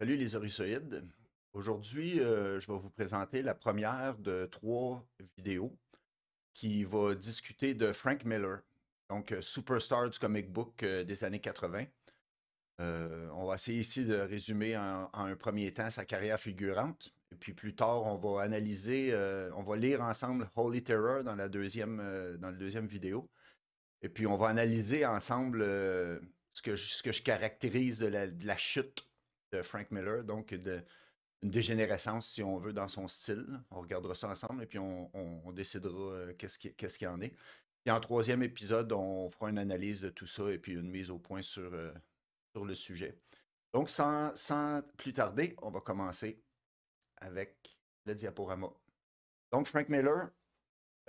Salut les Orisoïdes. Aujourd'hui, euh, je vais vous présenter la première de trois vidéos qui va discuter de Frank Miller, donc euh, superstar du comic book euh, des années 80. on va essayer ici de résumer en, un premier temps sa carrière figurante, Et puis plus tard, on va analyser, on va lire ensemble Holy Terror dans la deuxième, dans deuxième vidéo. Et puis on va analyser ensemble ce que, je, ce, que je, caractérise de la chute de Frank Miller, donc de, une dégénérescence, si on veut, dans son style. On regardera ça ensemble et puis on, décidera euh, qu'est-ce qu'il y en est. Et en troisième épisode, on fera une analyse de tout ça et puis une mise au point sur, euh, sur le sujet. Donc, sans, sans plus tarder, on va commencer avec le diaporama. Donc, Frank Miller,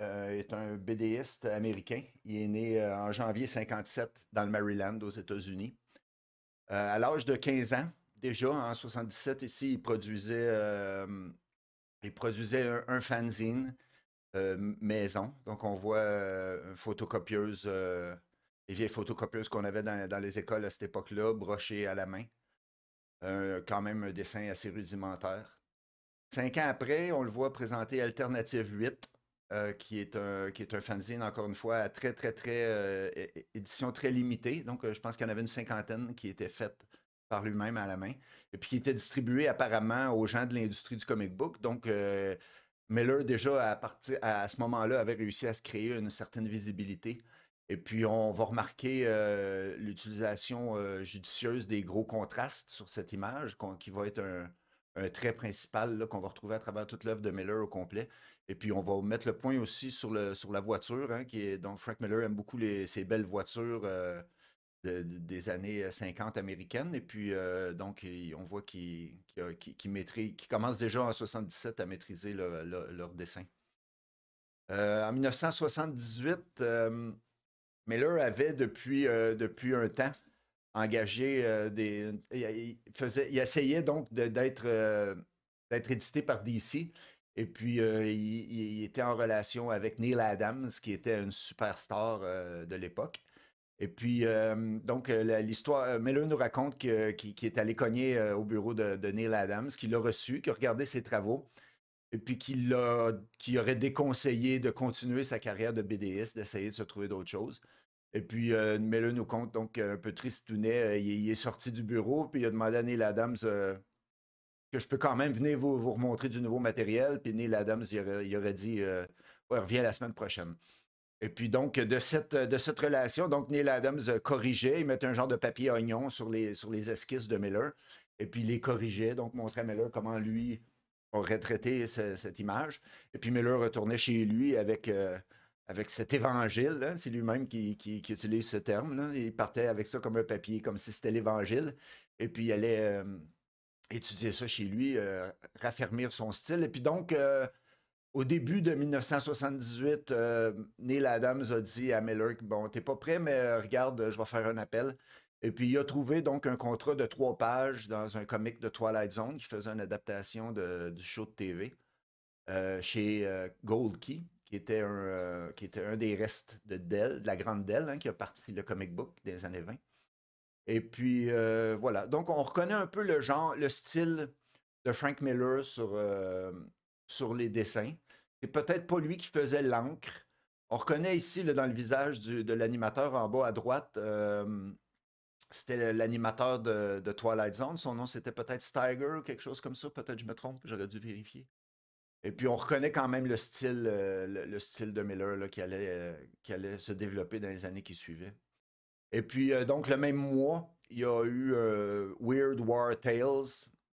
euh, est un BDiste américain. Il est né en janvier 57 dans le Maryland, aux États-Unis. à l'âge de 15 ans, déjà en 77 ici, il produisait, un, fanzine euh, maison. Donc on voit une euh, photocopieuse, euh, les vieilles photocopieuses qu'on avait dans, les écoles à cette époque-là, brochées à la main. quand même un dessin assez rudimentaire. Cinq ans après, on le voit présenter Alternative 8, qui, est un, qui est un fanzine, encore une fois, à très, très, très édition très limitée. Donc, je pense qu'il y en avait une cinquantaine qui était faite par lui-même à la main. Et puis, il était distribué apparemment aux gens de l'industrie du comic book. Donc, euh, Miller, déjà à, partir, à ce moment-là, avait réussi à se créer une certaine visibilité. Et puis, on va remarquer euh, l'utilisation euh, judicieuse des gros contrastes sur cette image, qui va être un, trait principal qu'on va retrouver à travers toute l'œuvre de Miller au complet. Et puis, on va mettre le point aussi sur, le, sur la voiture, hein, qui donc Frank Miller aime beaucoup les, ses belles voitures des années 50 euh, américaines. Et puis, euh, donc, on voit qu'ils euh, commencent déjà en 77 à maîtriser leur dessin. en 1978, Miller avait depuis, un temps engagé des. Il, essayait donc d'être édité par DC. Et puis, il, était en relation avec Neil Adams, qui était une superstar de l'époque. Et puis, euh, donc, euh, l'histoire, euh, Miller nous raconte qu'il est allé cogner au bureau de, Neil Adams, qu'il l'a reçu, qu'il a regardé ses travaux, et puis qu'il aurait déconseillé de continuer sa carrière de BDS, d'essayer de se trouver d'autres choses. Et puis, euh, nous compte, donc, un peu triste, il, il, est sorti du bureau, puis il a demandé à Neil Adams que je peux quand même venir vous, remontrer du nouveau matériel. Puis Neil Adams, il aurait, dit, reviens la semaine prochaine. Et puis donc, de cette, de cette relation, donc Neil Adams corrigeait, il mettait un genre de papier oignon sur les, sur les esquisses de Miller, et puis il les corrigeait, donc montrait à Miller comment lui aurait traité cette image. Et puis Miller retournait chez lui avec, euh, avec cet évangile, hein, c'est lui-même qui, qui, utilise ce terme, il partait avec ça comme un papier, comme si c'était l'évangile, et puis il allait euh, étudier ça chez lui, euh, raffermir son style, et puis donc au début de 1978, euh, Neil Adams a dit à Miller Bon, t'es pas prêt, mais euh, regarde, je vais faire un appel. Et puis, il a trouvé donc un contrat de trois pages dans un comic de Twilight Zone qui faisait une adaptation du show de TV euh, chez Gold Key, qui était, un, qui était un des restes de Dell, de la grande Dell, hein, qui a parti le comic book des années 20. Et puis, voilà. Donc, on reconnaît un peu le genre, le style de Frank Miller sur, sur les dessins. C'est peut-être pas lui qui faisait l'encre. On reconnaît ici, dans le visage de l'animateur en bas à droite, euh, c'était l'animateur de, Twilight Zone. Son nom, c'était peut-être Stiger ou quelque chose comme ça. Peut-être je me trompe, j'aurais dû vérifier. Et puis, on reconnaît quand même le style, euh, le, style de Miller qui, allait, euh, qui allait se développer dans les années qui suivaient. Et puis, donc, le même mois, il y a eu Weird War Tales,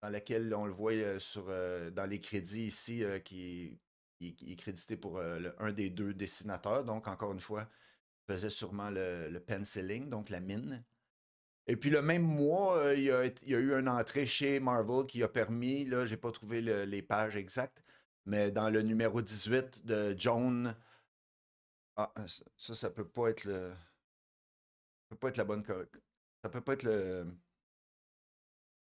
dans laquelle on le voit sur, dans les crédits ici, qui, est crédité pour un des deux dessinateurs. Donc, encore une fois, il faisait sûrement le, penciling, donc la mine. Et puis le même mois, il, y a, eu une entrée chez Marvel qui a permis, là, n'ai pas trouvé les pages exactes, mais dans le numéro 18 de John. Ah, ça, ça peut pas être le. Ça peut pas être la bonne. Ça peut pas être le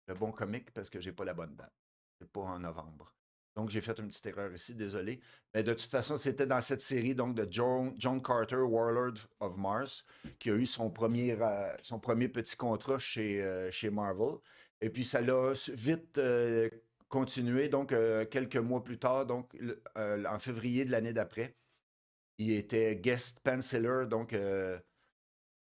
le bon comique parce que j'ai pas la bonne date. C'est pas en novembre. Donc, j'ai fait une petite erreur ici, désolé. Mais de toute façon, c'était dans cette série donc, de John, John, Carter, Warlord of Mars, qui a eu son premier, euh, son premier petit contrat chez, euh, chez Marvel. Et puis, ça l'a vite euh, continué. Donc, quelques mois plus tard, donc, en février de l'année d'après, il était guest penciler, donc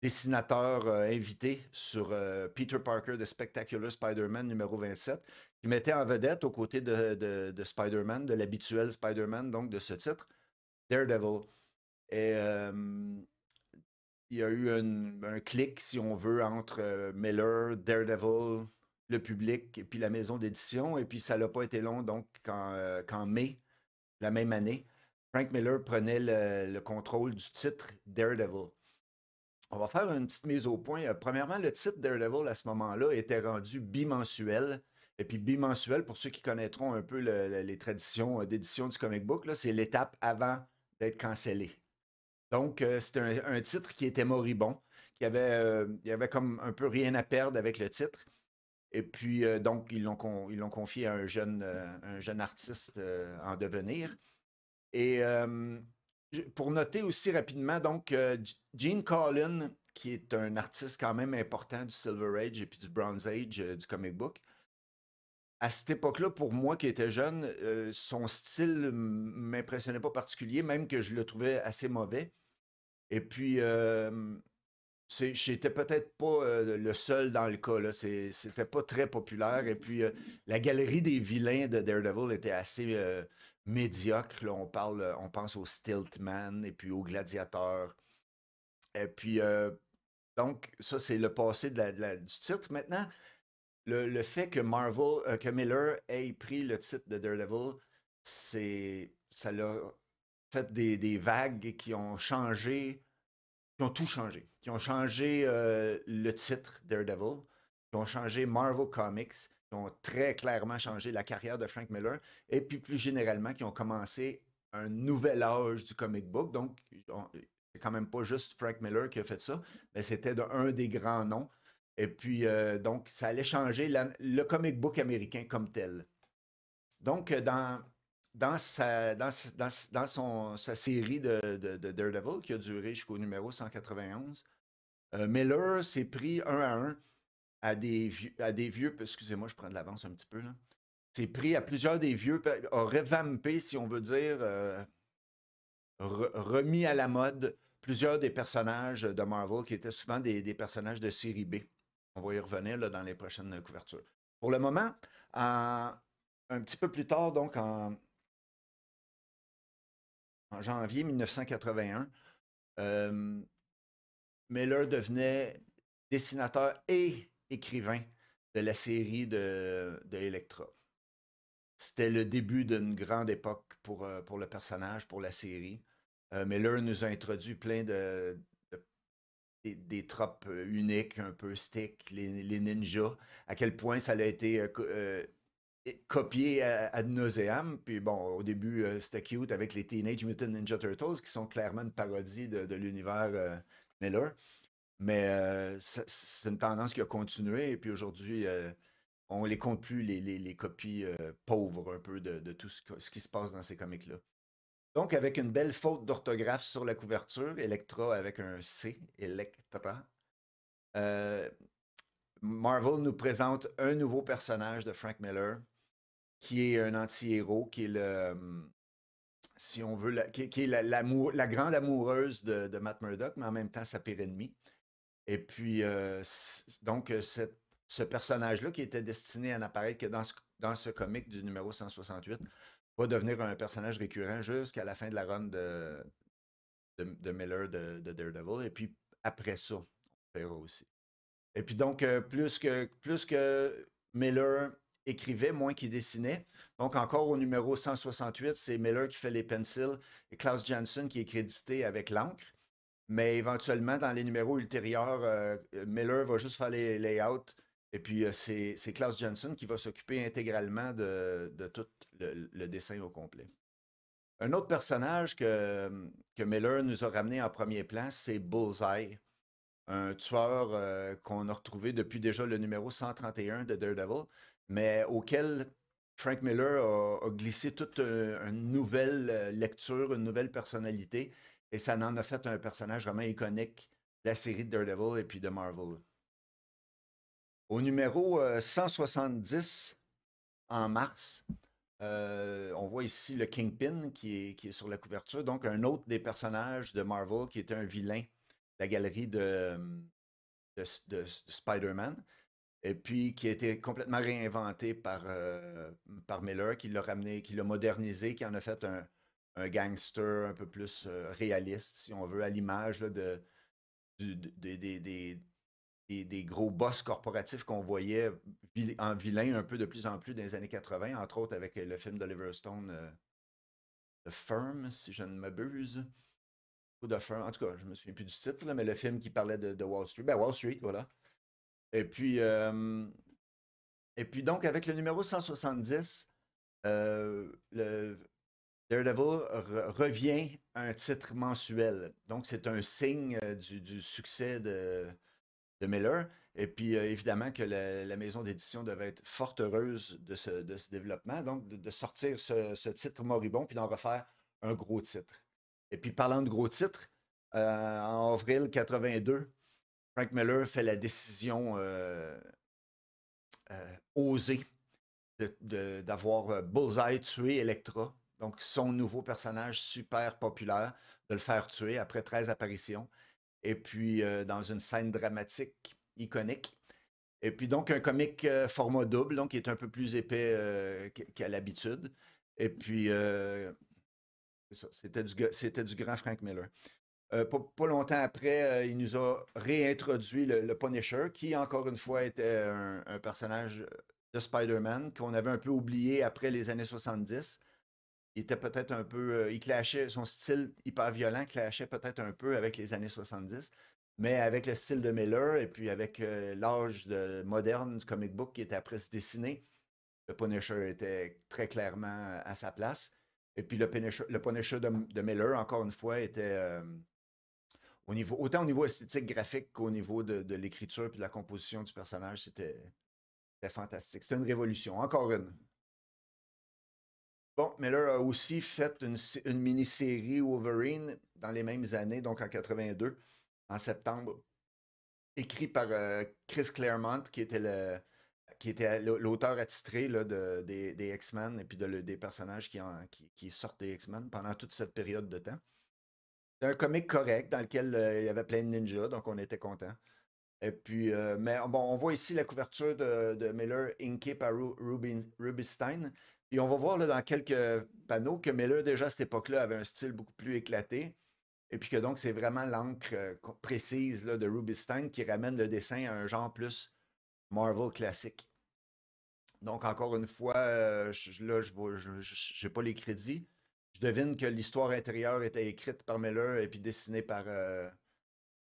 dessinateur euh, invité sur euh, Peter Parker de Spectacular Spider-Man numéro 27, qui mettait en vedette aux côtés de, de, Spider-Man, de l'habituel Spider-Man, donc de ce titre, Daredevil. Et euh, il y a eu un, clic, si on veut, entre Miller, Daredevil, le public, et puis la maison d'édition. Et puis ça n'a pas été long, donc, qu'en mai, la même année, Frank Miller prenait le contrôle du titre Daredevil on va faire une petite mise au point. Euh, premièrement, le titre Daredevil à ce moment-là était rendu bimensuel. Et puis bimensuel, pour ceux qui connaîtront un peu les traditions euh, d'édition du comic book, c'est l'étape avant d'être cancellé. Donc, euh, c'était un, titre qui était moribond, qui avait, avait comme un peu rien à perdre avec le titre. Et puis, donc, ils l'ont, confié à un jeune, un jeune artiste en devenir. Et pour noter aussi rapidement, donc, euh, Gene Collin, qui est un artiste quand même important du Silver Age et puis du Bronze Age euh, du comic book. À cette époque-là, pour moi qui étais jeune, euh, son style m'impressionnait pas particulier, même que je le trouvais assez mauvais. Et puis, euh, j'étais peut-être pas le seul dans le cas. Là. C'était pas très populaire. Et puis, la galerie des vilains de Daredevil était assez médiocre. on, parle, euh, on pense au Stiltman et puis au Gladiateur. Et puis, euh, donc, ça, c'est le passé de du titre. Maintenant, le, fait que Marvel, euh, que Miller ait pris le titre de Daredevil, c'est, ça l'a fait des, vagues qui ont changé, qui ont tout changé, qui ont changé le titre Daredevil, qui ont changé Marvel Comics, ont très clairement changé la carrière de Frank Miller et puis plus généralement qui ont commencé un nouvel âge du comic book. Donc, c'est quand même pas juste Frank Miller qui a fait ça, mais c'était un des grands noms. Et puis, euh, donc, ça allait changer le comic book américain comme tel. Donc, euh, dans, dans, sa, dans, sa série de, Daredevil, qui a duré jusqu'au numéro 191, euh, Miller s'est pris un à un à des vieux, à des vieux excusez-moi, je prends de l'avance un petit peu, là. C'est pris à plusieurs des vieux, a revampé, si on veut dire, euh, remis à la mode plusieurs des personnages de Marvel qui étaient souvent des, personnages de série B. On va y revenir là, dans les prochaines couvertures. Pour le moment, un petit peu plus tard, donc en, janvier 1981, euh, Miller devenait dessinateur et écrivain de la série de, de Electra. C'était le début d'une grande époque pour, euh, pour le personnage, pour la série. Euh, mais Miller nous a introduit plein de, des, tropes euh, uniques, un peu stick, les, les, ninjas, à quel point ça a été copié à nauseam. Puis bon, au début, c'était cute avec les Teenage Mutant Ninja Turtles, qui sont clairement une parodie de, l'univers Miller. Mais c'est une tendance qui a continué. Et puis aujourd'hui, on on les compte plus, les, copies pauvres un peu de, tout ce, qui se passe dans ces comics-là. Donc, avec une belle faute d'orthographe sur la couverture, Electra avec un C, Electra, Marvel nous présente un nouveau personnage de Frank Miller qui est un anti-héros, qui est le, mmh, si on veut, la, qui, est grande amoureuse de, de, Matt Murdock, mais en même temps sa pire ennemie. Et puis, euh, donc, euh, ce personnage-là qui était destiné à n'apparaître que dans ce, dans ce comic du numéro 168 va devenir un personnage récurrent jusqu'à la fin de la run de, de, Miller de, Daredevil. Et puis, après ça, on verra aussi. Et puis donc, euh, plus, que, plus que Miller écrivait, moins qu'il dessinait. Donc, encore au numéro 168, c'est Miller qui fait les pencils et Klaus Janssen qui est crédité avec l'encre. Mais éventuellement, dans les numéros ultérieurs, euh, euh, Miller va juste faire les layouts. Et puis, euh, c'est, Klaus Johnson qui va s'occuper intégralement de, tout le, dessin au complet. Un autre personnage que, Miller nous a ramené en premier plan, c'est Bullseye, un tueur qu'on a retrouvé depuis déjà le numéro 131 de Daredevil, mais auquel Frank Miller a, glissé toute une nouvelle lecture, une nouvelle personnalité et ça en a fait un personnage vraiment iconique de la série de Daredevil et puis de Marvel. Au numéro 170, euh, en mars, euh, on voit ici le Kingpin qui est, qui est, sur la couverture, donc un autre des personnages de Marvel qui était un vilain de la galerie de, Spider-Man, et puis qui a été complètement réinventé par, euh, par Miller, qui l'a ramené, qui l'a modernisé, qui en a fait un, un gangster un peu plus euh, réaliste, si on veut, à l'image des gros boss corporatifs qu'on voyait en vilain un peu de plus en plus dans les années 80, entre autres avec le film d'Oliver Stone, euh, The Firm, si je ne m'abuse. en tout cas, je ne me souviens plus du titre, mais le film qui parlait de, Wall Street. Ben, Wall Street, voilà. Et puis, euh, et puis donc, avec le numéro 170, le Daredevil revient à un titre mensuel. Donc, c'est un signe euh, du, succès de, de, Miller. Et puis, euh, évidemment, que la, maison d'édition devait être fort heureuse de ce, développement, donc de, sortir ce, titre moribond puis d'en refaire un gros titre. Et puis, parlant de gros titres, euh, en avril 82, Frank Miller fait la décision osée d'avoir Bullseye tué Electra donc son nouveau personnage super populaire, de le faire tuer après 13 apparitions. Et puis, euh, dans une scène dramatique iconique. Et puis, donc, un comique euh, format double, donc, qui est un peu plus épais euh, qu'à l'habitude. Et puis, c'était du, grand Frank Miller. Pas, longtemps après, il nous a réintroduit le, Punisher, qui, encore une fois, était un personnage de Spider-Man qu'on avait un peu oublié après les années 70 il était peut-être un peu. Euh, il clashait, son style hyper violent clashait peut-être un peu avec les années 70. Mais avec le style de Miller et puis avec euh, l'âge de, moderne du comic book qui était après se dessiner, le Punisher était très clairement euh, à sa place. Et puis le Punisher, le de, Miller, encore une fois, était au niveau, autant au niveau esthétique graphique qu'au niveau de, de l'écriture et de la composition du personnage, c'était fantastique. C'était une révolution, encore une. Bon, Miller a aussi fait une, mini-série Wolverine dans les mêmes années, donc en 82, en septembre, écrit par euh, Chris Claremont, qui était l'auteur attitré des, X-Men et puis des personnages qui, sortent des X-Men pendant toute cette période de temps. C'est un comic correct dans lequel euh, il y avait plein de ninjas, donc on était content. Et puis, euh, mais bon, on voit ici la couverture de, Miller, inkée par Rubinstein, et on va voir là, dans quelques panneaux que Miller, déjà à cette époque-là, avait un style beaucoup plus éclaté. Et puis que donc, c'est vraiment l'encre euh, précise là, de Rubinstein qui ramène le dessin à un genre plus Marvel classique. Donc, encore une fois, euh, là, je n'ai pas les crédits. Je devine que l'histoire intérieure était écrite par Miller et puis dessinée par euh,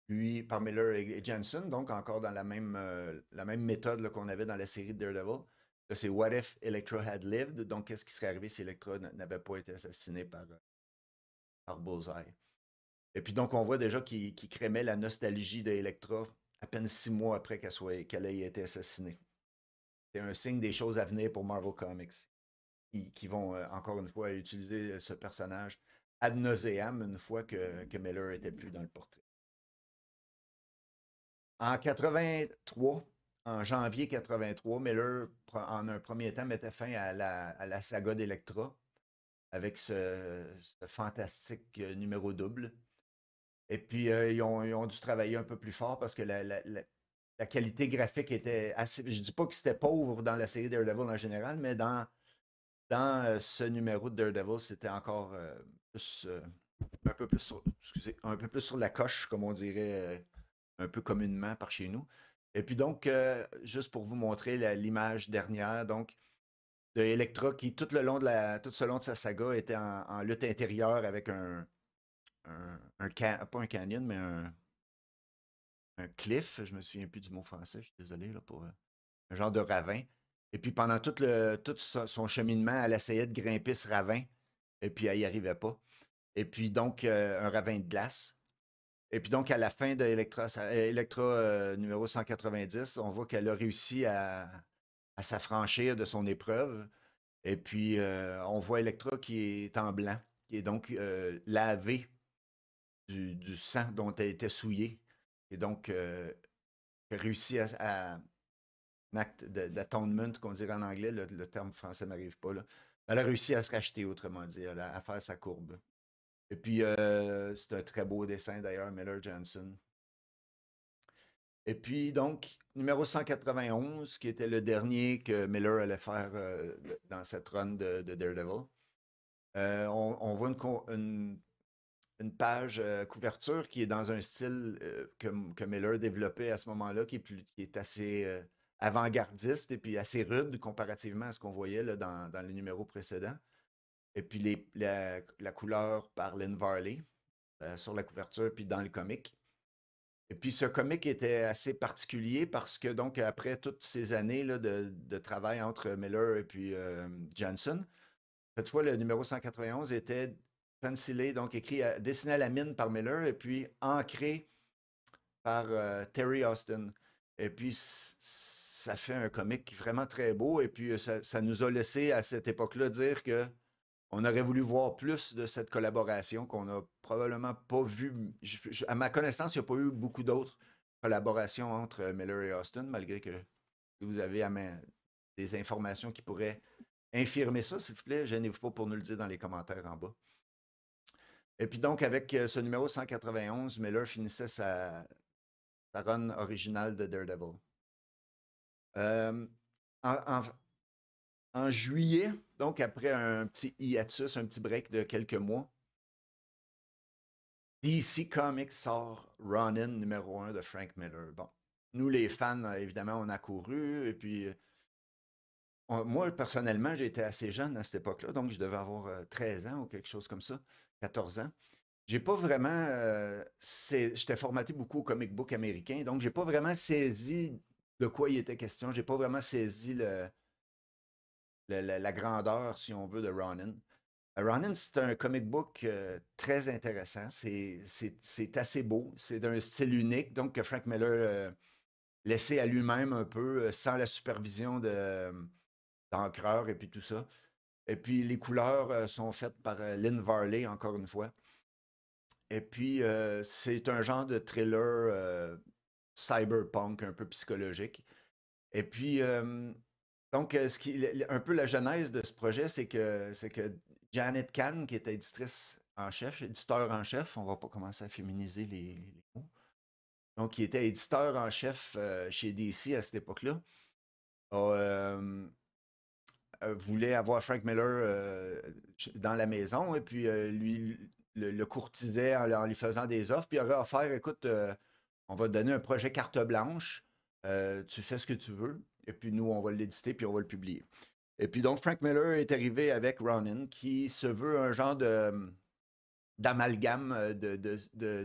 lui, par Miller et, Jensen. Donc, encore dans la même, la même méthode qu'on avait dans la série Daredevil c'est What if Electra had lived? Donc, qu'est-ce qui serait arrivé si Electra n'avait pas été assassiné euh, par, Bullseye? Et puis, donc, on voit déjà qu'il crémait la nostalgie de à peine six mois après qu'elle qu'elle ait été assassinée. C'est un signe des choses à venir pour Marvel Comics, qui, vont, euh, encore une fois, utiliser euh, ce personnage ad nauseam une fois que, que Miller était plus dans le portrait. En 83, en janvier 83, Miller, en un premier temps, mettait fin à la, saga d'Electra avec ce, fantastique euh, numéro double. Et puis, euh, ils, ont, dû travailler un peu plus fort parce que la, qualité graphique était assez. Je ne dis pas que c'était pauvre dans la série Daredevil en général, mais dans, dans euh, ce numéro de Daredevil, c'était encore plus, un, peu plus un peu plus sur la coche, comme on dirait un peu communément par chez nous. Et puis donc, euh, juste pour vous montrer l'image dernière, donc, de Electra qui, tout le long de la, tout ce long de sa saga, était en, lutte intérieure avec un, un, pas un canyon, mais un, cliff. Je me souviens plus du mot français, je suis désolé là, pour euh, un genre de ravin. Et puis pendant tout, le, tout son cheminement, elle essayait de grimper ce ravin, et puis elle n'y arrivait pas. Et puis donc, euh, un ravin de glace. Et puis donc, à la fin de Electra, euh, Electra euh, numéro 190, on voit qu'elle a réussi à, s'affranchir de son épreuve. Et puis, euh, on voit Electra qui est en blanc, qui est donc lavé du, sang dont elle était souillée. Et donc, réussi à, à, un acte d'atonement, qu'on dirait en anglais, le, terme français m'arrive pas Elle a réussi à se racheter, autrement dit, à faire sa courbe. Et puis, euh, c'est un très beau dessin d'ailleurs, Miller Janson. Et puis, donc, numéro 191, qui était le dernier que Miller allait faire euh, dans cette run de, Daredevil. Euh, on, voit une, page couverture qui est dans un style que, Miller développait à ce moment-là, qui, est assez avant-gardiste et puis assez rude comparativement à ce qu'on voyait dans, dans le numéro précédent. Et puis la, couleur par Lynn Varley euh, sur la couverture, puis dans le comic. Et puis ce comic était assez particulier parce que donc après toutes ces années là, de, travail entre Miller et puis euh, cette fois le numéro 191 était pencilé, donc écrit, dessiné à la mine par Miller et puis ancré par euh, Terry Austin. Et puis ça fait un comic vraiment très beau et puis ça nous a laissé à cette époque-là dire que on aurait voulu voir plus de cette collaboration qu'on n'a probablement pas vu. à ma connaissance, il n'y a pas eu beaucoup d'autres collaborations entre Miller et Austin, malgré que vous avez des informations qui pourraient infirmer ça, s'il vous plaît. Gênez-vous pas pour nous le dire dans les commentaires en bas. Et puis donc, avec euh, ce numéro 191, Miller finissait sa, run originale de Daredevil. Euh, en juillet, donc, après un petit hiatus, un petit break de quelques mois, DC Comics sort Ronin numéro 1 de Frank Miller. Bon, nous les fans, évidemment, on a couru et puis euh, moi, personnellement, j'étais assez jeune à cette époque-là, donc je devais avoir 13 euh, ans ou quelque chose comme ça, 14 ans. J'ai pas vraiment. Euh, j'étais formaté beaucoup au comic book américain, donc j'ai pas vraiment saisi de quoi il était question. J'ai pas vraiment saisi le, la grandeur, si on veut, de Ronin. Euh, Ronin, c'est un comic book euh, très intéressant. C'est assez beau. C'est d'un style unique, donc que Frank Miller euh, laissait à lui-même un peu, sans la supervision d'encreur et puis tout ça. Et puis les couleurs sont faites par Lynn Varley, encore une fois. Et puis c'est un genre de thriller cyberpunk un peu psychologique. Et puis donc, euh, ce qui, un peu la genèse de ce projet, c'est que, c'est que Janet Kahn, qui était éditrice en chef, éditeur en chef, on va pas commencer à féminiser les, mots. Donc, qui était éditeur en chef euh, chez DC à cette époque-là, euh, voulait avoir Frank Miller dans la maison et puis lui le, courtisait en, lui faisant des offres, puis il aurait offert écoute, on va te donner un projet carte blanche, tu fais ce que tu veux et puis nous, on va l'éditer, puis on va le publier. Et puis donc, Frank Miller est arrivé avec Ronin, qui se veut un genre hum, d'amalgame euh, de,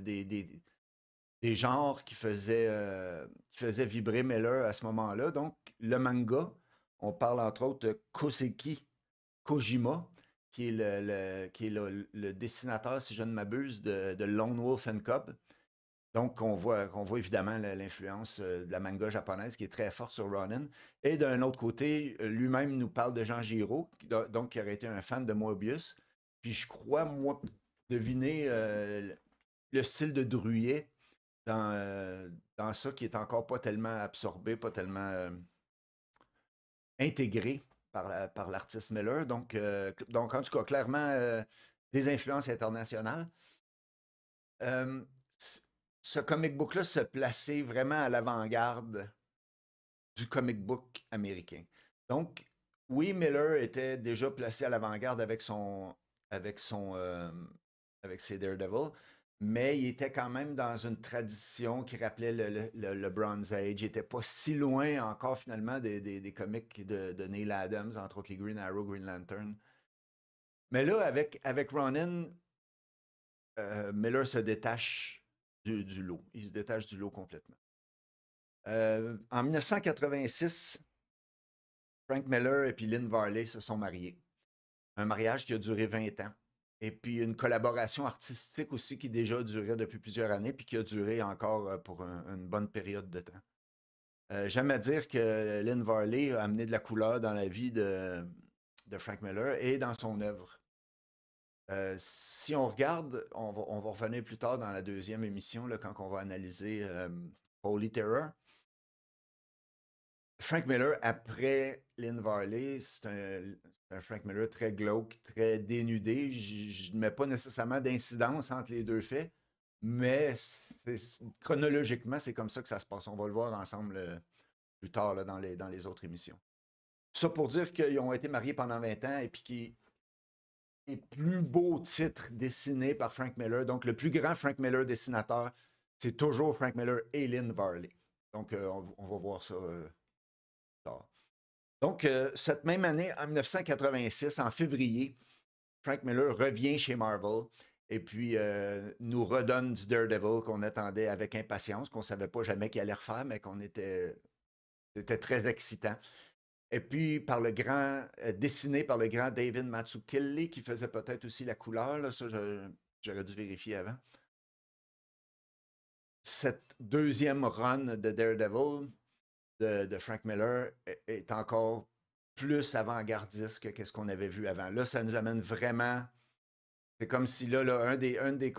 des genres qui faisaient, euh, qui vibrer Miller à ce moment-là. Donc, le manga, on parle entre autres de Koseki Kojima, qui est le, dessinateur, si je ne m'abuse, de, de, Lone Wolf and Cub, donc, on voit, voit évidemment l'influence euh, de la manga japonaise qui est très forte sur Ronin. Et d'un autre côté, euh, lui-même nous parle de Jean Giraud, donc qui aurait été un fan de Moebius. Puis je crois, moi, deviner euh, le style de Druillet dans, ça qui est encore pas tellement absorbé, pas tellement intégré par, par l'artiste Miller. Donc, donc, en tout cas, clairement, des influences internationales ce comic book-là se plaçait vraiment à l'avant-garde du comic book américain. Donc, oui, Miller était déjà placé à l'avant-garde avec son avec son euh, avec ses Daredevil, mais il était quand même dans une tradition qui rappelait le, Bronze Age. Il n'était pas si loin encore finalement des, des, comics de, Neil Adams, entre autres les Green Arrow, Green Lantern. Mais là, avec, Ronin, euh, Miller se détache du, lot. Il se détache du lot complètement. Euh, en 1986, Frank Miller et puis Lynn Varley se sont mariés. Un mariage qui a duré 20 ans. Et puis une collaboration artistique aussi qui déjà durait depuis plusieurs années, puis qui a duré encore euh, pour une bonne période de temps. Euh, j'aime à dire que Lynn Varley a amené de la couleur dans la vie de, de Frank Miller et dans son œuvre si on regarde, on va, revenir plus tard dans la deuxième émission, quand on va analyser Holy Terror. Frank Miller, après Lynn Varley, c'est un, Frank Miller très glauque, très dénudé. Je ne mets pas nécessairement d'incidence entre les deux faits, mais chronologiquement, c'est comme ça que ça se passe. On va le voir ensemble plus tard dans, les, dans les autres émissions. Ça pour dire qu'ils ont été mariés pendant 20 ans et puis qu'ils les plus beaux titres dessinés par Frank Miller. Donc, le plus grand Frank Miller dessinateur, c'est toujours Frank Miller et Lynn Varley. Donc, euh, on, va voir ça euh, tard. Donc, euh, cette même année, en 1986, en février, Frank Miller revient chez Marvel et puis nous redonne du Daredevil qu'on attendait avec impatience, qu'on ne savait pas jamais qu'il allait refaire, mais qu'on était, était très excitant. Et puis, par le grand, euh, dessiné par le grand David Mazzucchelli, qui faisait peut-être aussi la couleur. ça, j'aurais dû vérifier avant. Cette deuxième run de Daredevil de, Frank Miller e, est, encore plus avant-gardiste que ce qu'on avait vu avant. Là, ça nous amène vraiment. C'est comme si là, des, une des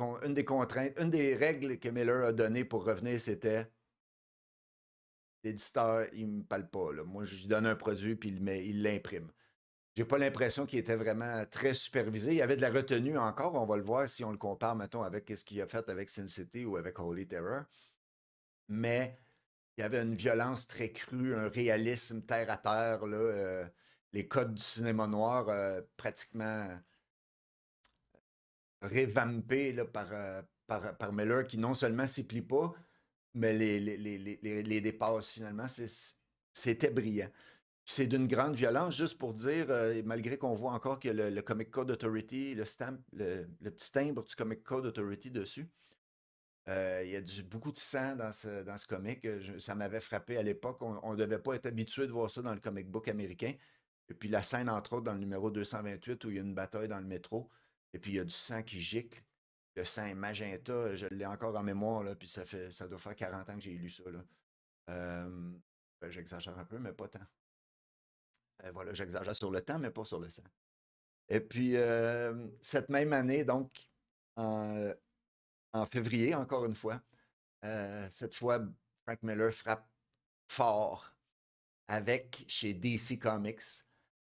contraintes, une des règles que Miller a données pour revenir, c'était l'éditeur, il me parle pas. Moi, je lui donne un produit, puis il l'imprime. J'ai pas l'impression qu'il était vraiment très supervisé. Il y avait de la retenue encore. On va le voir si on le compare, mettons, avec ce qu'il a fait avec Sin City ou avec Holy Terror. Mais il y avait une violence très crue, un réalisme terre à terre. Là, euh, les codes du cinéma noir euh, pratiquement euh, revampés là, par, par, par Miller qui non seulement s'y plie pas, mais les, les, finalement. C'était brillant. C'est d'une grande violence, juste pour dire, euh, malgré qu'on voit encore que le, Comic Code Authority, le, stamp, le, petit timbre du Comic Code Authority dessus, euh, il y a du, beaucoup de sang dans ce, comic. Euh, ça m'avait frappé à l'époque. On ne devait pas être habitué de voir ça dans le comic book américain. Et puis la scène, entre autres, dans le numéro 228, où il y a une bataille dans le métro, et puis il y a du sang qui gicle le Saint Magenta, je l'ai encore en mémoire, là, puis ça fait ça doit faire 40 ans que j'ai lu ça. Ben, j'exagère un peu, mais pas tant. Ben, voilà, j'exagère sur le temps, mais pas sur le Saint. Et puis, cette même année, donc, en février, encore une fois, euh, cette fois, Frank Miller frappe fort avec chez DC Comics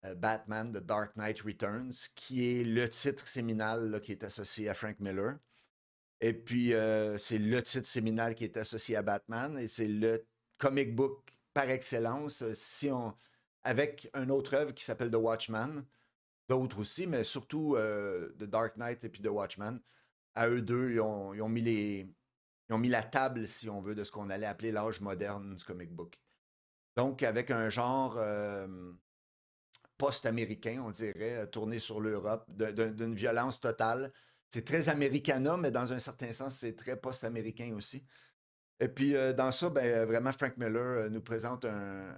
euh, Batman The Dark Knight Returns, qui est le titre séminal qui est associé à Frank Miller. Et puis, euh, c'est le titre séminal qui est associé à Batman et c'est le comic book par excellence. Euh, si on, avec une autre œuvre qui s'appelle The Watchman, d'autres aussi, mais surtout The Dark Knight et puis The Watchman. À eux deux, ils ont, mis les, ils ont mis la table, si on veut, de ce qu'on allait appeler l'âge moderne du comic book. Donc, avec un genre post-américain, on dirait, euh, tourné sur l'Europe, d'une violence totale. C'est très Americana, mais dans un certain sens, c'est très post-américain aussi. Et puis, euh, dans ça, ben, euh, vraiment, Frank Miller nous présente un,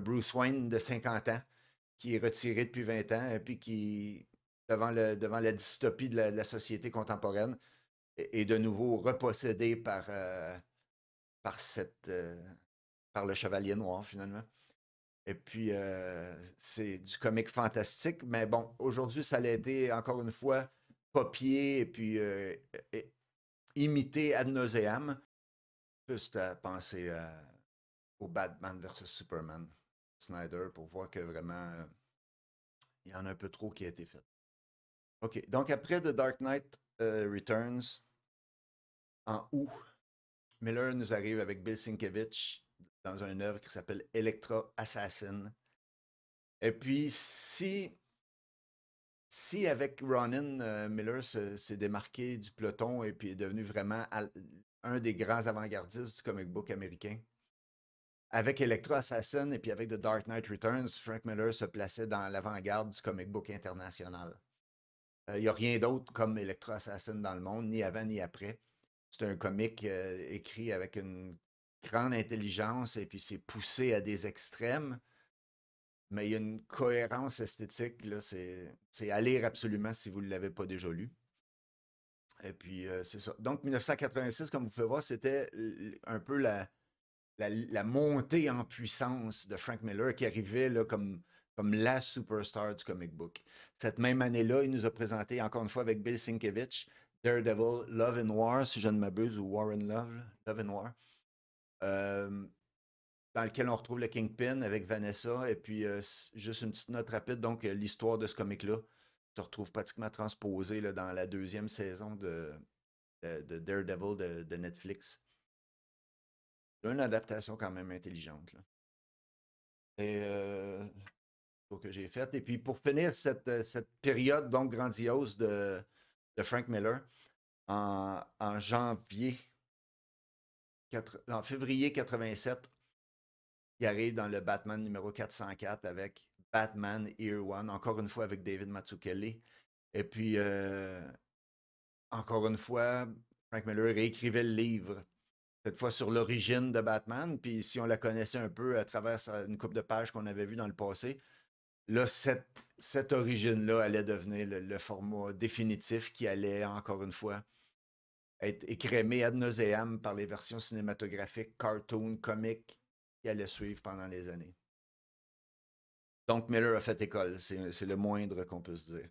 Bruce Wayne de 50 ans qui est retiré depuis 20 ans et puis qui, devant, le, devant la dystopie de la, société contemporaine, est, de nouveau repossédé par, par, cette, par le Chevalier Noir, finalement. Et puis, euh, c'est du comic fantastique. Mais bon, aujourd'hui, ça l'a été, encore une fois, copié et puis euh, imité ad nauseam. Juste à penser euh, au Batman versus Superman, Snyder, pour voir que vraiment, il y en a un peu trop qui a été fait. OK, donc après The Dark Knight Returns, en août, Miller nous arrive avec Bill Sienkiewicz dans une œuvre qui s'appelle electro Assassin. Et puis, si, si avec Ronin, euh, Miller s'est démarqué du peloton et puis est devenu vraiment un des grands avant-gardistes du comic book américain, avec electro Assassin et puis avec The Dark Knight Returns, Frank Miller se plaçait dans l'avant-garde du comic book international. Euh, il n'y a rien d'autre comme electro Assassin dans le monde, ni avant ni après. C'est un comic euh, écrit avec une grande intelligence et puis c'est poussé à des extrêmes. Mais il y a une cohérence esthétique, là, c'est, c'est à lire absolument si vous ne l'avez pas déjà lu. Et puis, euh, c'est ça. Donc, 1986, comme vous pouvez voir, c'était un peu la, montée en puissance de Frank Miller qui arrivait là, comme, comme la superstar du comic book. Cette même année-là, il nous a présenté, encore une fois, avec Bill Sienkiewicz, Daredevil, Love and War, si je ne m'abuse, ou War and Love, Love and War dans lequel on retrouve le Kingpin avec Vanessa. Et puis, juste une petite note rapide, donc l'histoire de ce comic-là se retrouve pratiquement transposée dans la deuxième saison de, Daredevil de, Netflix. Une adaptation quand même intelligente. Et que j'ai faite. Et puis pour finir cette, période donc grandiose de, Frank Miller, en janvier en février 87, il arrive dans le Batman numéro 404 avec Batman Year One, encore une fois avec David Mazzucchelli. Et puis, euh, encore une fois, Frank Miller réécrivait le livre, cette fois sur l'origine de Batman. Puis, si on la connaissait un peu à travers une coupe de pages qu'on avait vues dans le passé, là, cette, origine-là allait devenir le, format définitif qui allait, encore une fois, être écrémé ad nauseam par les versions cinématographiques, cartoon, comiques qui allaient suivre pendant les années. Donc Miller a fait école, c'est le moindre qu'on peut se dire.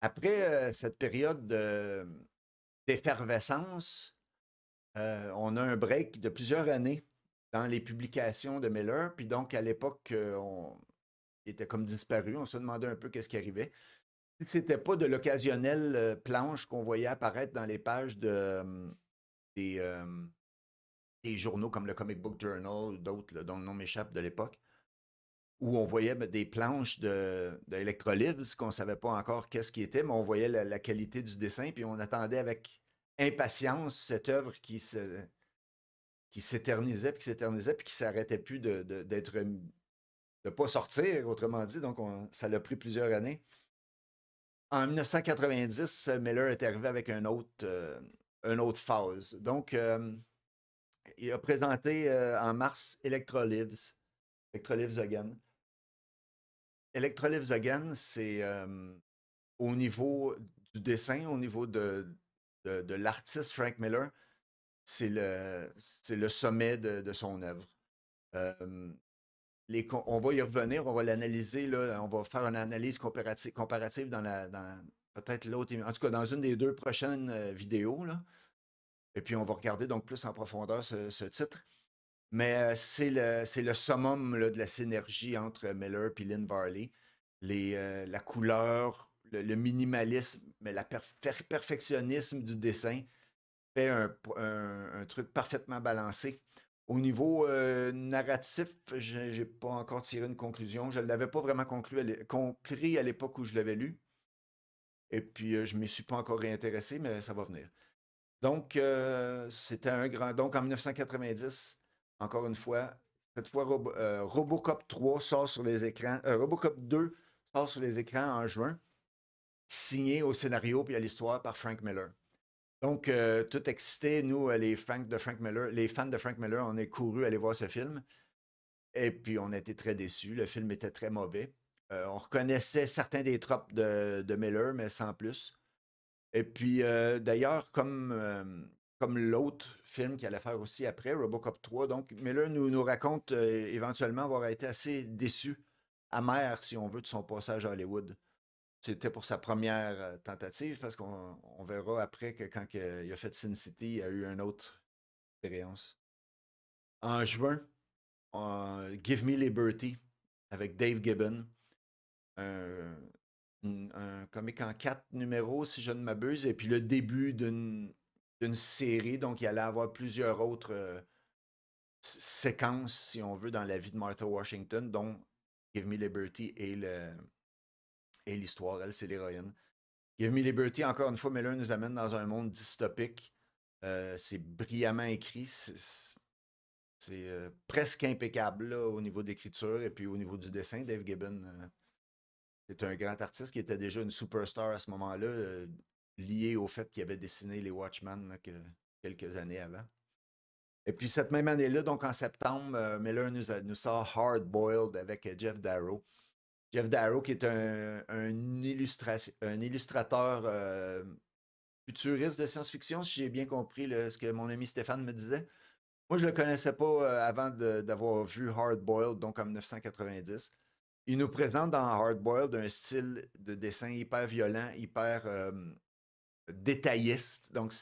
Après euh, cette période d'effervescence, euh, on a un break de plusieurs années dans les publications de Miller. Puis donc, à l'époque, euh, on il était comme disparu. On se demandait un peu qu'est-ce qui arrivait. Ce n'était pas de l'occasionnelle euh, planche qu'on voyait apparaître dans les pages de, euh, euh, des, journaux comme le Comic Book Journal ou d'autres dont le nom m'échappe de l'époque, où on voyait ben, des planches de, qu'on ne savait pas encore qu'est-ce qui était, mais on voyait la, qualité du dessin, puis on attendait avec impatience cette œuvre qui se qui s'éternisait, puis qui s'éternisait, puis qui s'arrêtait plus de, d'être de, pas sortir, autrement dit. Donc, ça l'a pris plusieurs années en 1990, Miller est arrivé avec un autre, euh, une autre phase. Donc, euh, il a présenté euh, en mars Electrolives, Electrolives Again. Electrolives Again, c'est au niveau du dessin, au niveau de, l'artiste Frank Miller, c'est le, le sommet de, de son œuvre on va y revenir, on va l'analyser, on va faire une analyse comparative, dans la peut-être l'autre, en tout cas dans une des deux prochaines euh, vidéos. Et puis on va regarder donc plus en profondeur ce, titre. Mais euh, c'est le, summum de la synergie entre Miller et Lynn Varley. Les, euh, la couleur, le, minimalisme, mais le perfectionnisme du dessin fait un truc parfaitement balancé. Au niveau euh, narratif, narratif, n'ai pas encore tiré une conclusion. Je ne l'avais pas vraiment compris à l'époque où je l'avais lu. Et puis, euh, je ne m'y suis pas encore réintéressé, mais ça va venir. Donc, euh, c'était un grand. Donc, en 1990, encore une fois, cette fois, Robocop 3 sort sur les écrans. Robocop 2 sort sur les écrans en juin, signé au scénario et à l'histoire par Frank Miller. Donc, euh, tout excité, nous, euh, les fans de Frank Miller, les fans de Frank Miller, on est courus aller voir ce film. Et puis, on était très déçus. Le film était très mauvais. Euh, on reconnaissait certains des tropes de, Miller, mais sans plus. Et puis, d'ailleurs, comme, l'autre film qu'il allait faire aussi après, Robocop 3, donc Miller nous, nous raconte éventuellement avoir été assez déçu, amer, si on veut, de son passage à Hollywood. C'était pour sa première euh, tentative parce qu'on verra après que quand il a fait Sin City, il a eu une autre expérience. En juin, euh, Give Me Liberty avec Dave Gibbon, un, un comic en quatre numéros, si je ne m'abuse, et puis le début d'une série. Donc, il allait avoir plusieurs autres euh, séquences, si on veut, dans la vie de Martha Washington, dont Give Me Liberty et le et l'histoire, elle, c'est l'héroïne. Give Me Liberty, encore une fois, Miller nous amène dans un monde dystopique. Euh, c'est brillamment écrit. C'est euh, presque impeccable au niveau d'écriture et puis au niveau du dessin. Dave Gibbon, euh, c'est un grand artiste qui était déjà une superstar à ce moment-là, lié au fait qu'il avait dessiné les Watchmen quelques années avant. Et puis cette même année-là, donc en septembre, Miller nous, nous sort Hard Boiled avec Jeff Darrow. Jeff Darrow, qui est un, un, un illustrateur euh, futuriste de science-fiction, si j'ai bien compris ce que mon ami Stéphane me disait. Moi, je ne le connaissais pas euh, avant d'avoir vu Hard Boiled, donc en 1990. Il nous présente dans Hard Boiled un style de dessin hyper violent, hyper euh, détailliste. Donc,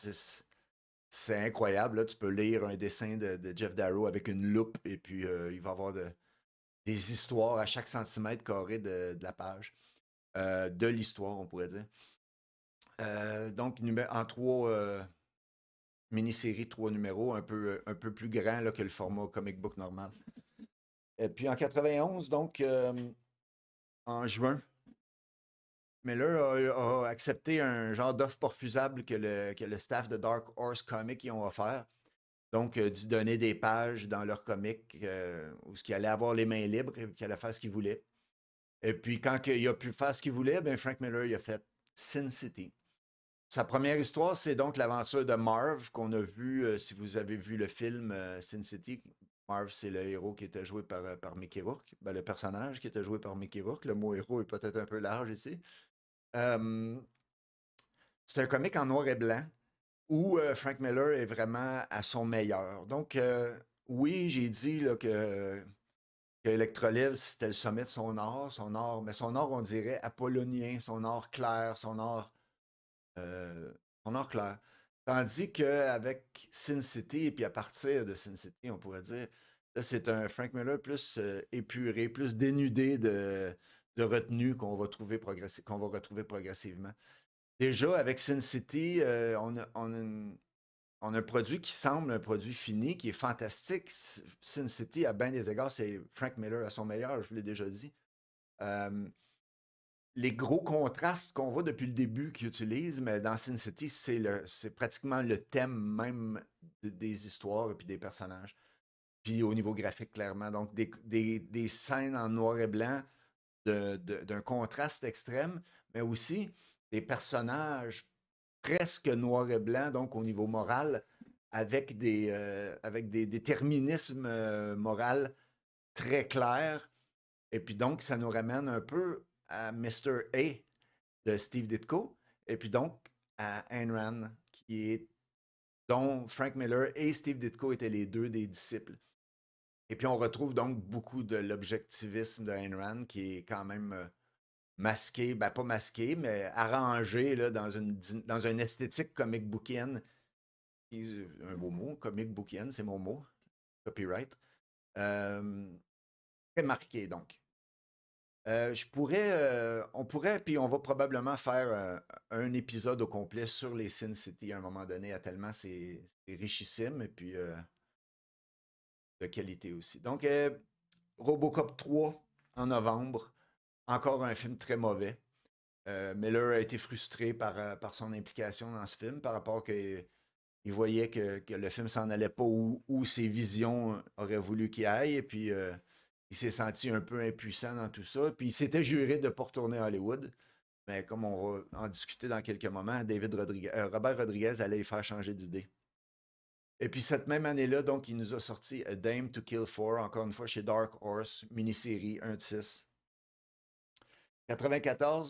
c'est incroyable. tu peux lire un dessin de, Jeff Darrow avec une loupe et puis il va avoir de, des histoires à chaque centimètre carré de, la page, euh, de l'histoire, on pourrait dire. Euh, donc, en trois euh, mini-séries, trois numéros, un peu, un peu plus grand que le format comic book normal. Et puis en 91, donc, en juin, Miller a, accepté un genre d'offre pour que le, que le staff de Dark Horse Comics y ont offert. Donc, euh, donner des pages dans leur comic euh, où ce qui allait avoir les mains libres, et qui allait faire ce qu'il voulait. Et puis, quand il a pu faire ce qu'il voulait, ben Frank Miller il a fait Sin City. Sa première histoire, c'est donc l'aventure de Marv qu'on a vu, euh, si vous avez vu le film Sin City. Marv, c'est le héros qui était joué par, Mickey Rook. Ben, le personnage qui était joué par Mickey Rook. Le mot héros est peut-être un peu large ici. c'est un comic en noir et blanc où euh, Frank Miller est vraiment à son meilleur. Donc, euh, oui, j'ai dit là, que, que c'était le sommet de son art, son art, mais son art, on dirait apollonien, son art clair, son art, euh, son clair. Tandis qu'avec Sin City, et puis à partir de Sin City, on pourrait dire, là, c'est un Frank Miller plus épuré, plus dénudé de, retenue qu'on va, trouver qu'on va retrouver progressivement déjà, avec Sin City, euh, on, a, un produit qui semble un produit fini, qui est fantastique. Sin City, à bien des égards, c'est Frank Miller à son meilleur, je vous l'ai déjà dit. Euh, les gros contrastes qu'on voit depuis le début qu'ils utilisent, mais dans Sin City, c'est pratiquement le thème même des histoires et puis des personnages. Puis au niveau graphique, clairement. Donc, des, scènes en noir et blanc d'un contraste extrême, mais aussi des personnages presque noir et blanc, donc au niveau moral, avec des, euh, avec des déterminismes euh, moraux très clairs. Et puis donc, ça nous ramène un peu à Mr. A de Steve Ditko, et puis donc à Ayn Rand, qui est, dont Frank Miller et Steve Ditko étaient les deux des disciples. Et puis on retrouve donc beaucoup de l'objectivisme de Ayn Rand, qui est quand même... Euh, masqué, ben, pas masqué, mais arrangé là, dans, une, dans esthétique comic bookienne. Euh, un beau mot, comic bookienne, c'est mon mot. Copyright. très marqué, donc. Euh, je pourrais, euh, on pourrait, puis on va probablement faire un épisode au complet sur les Sin City à un moment donné, à tellement c'est richissime et puis de qualité aussi. Donc, Robocop 3 en novembre, encore un film très mauvais. Euh, Miller a été frustré par, euh, par son implication dans ce film, par rapport que il voyait que, le film s'en allait pas où, ses visions euh, auraient voulu qu'il aille. Et puis, il s'est senti un peu impuissant dans tout ça. Puis, il s'était juré de ne pas retourner à Hollywood. Mais comme on en discutait dans quelques moments, David Rodriguez, Robert Rodriguez allait y faire changer d'idée. Et puis, cette même année-là, donc, il nous a sorti A Dame to Kill For, encore une fois, chez Dark Horse, mini-série 1 de 6. 94,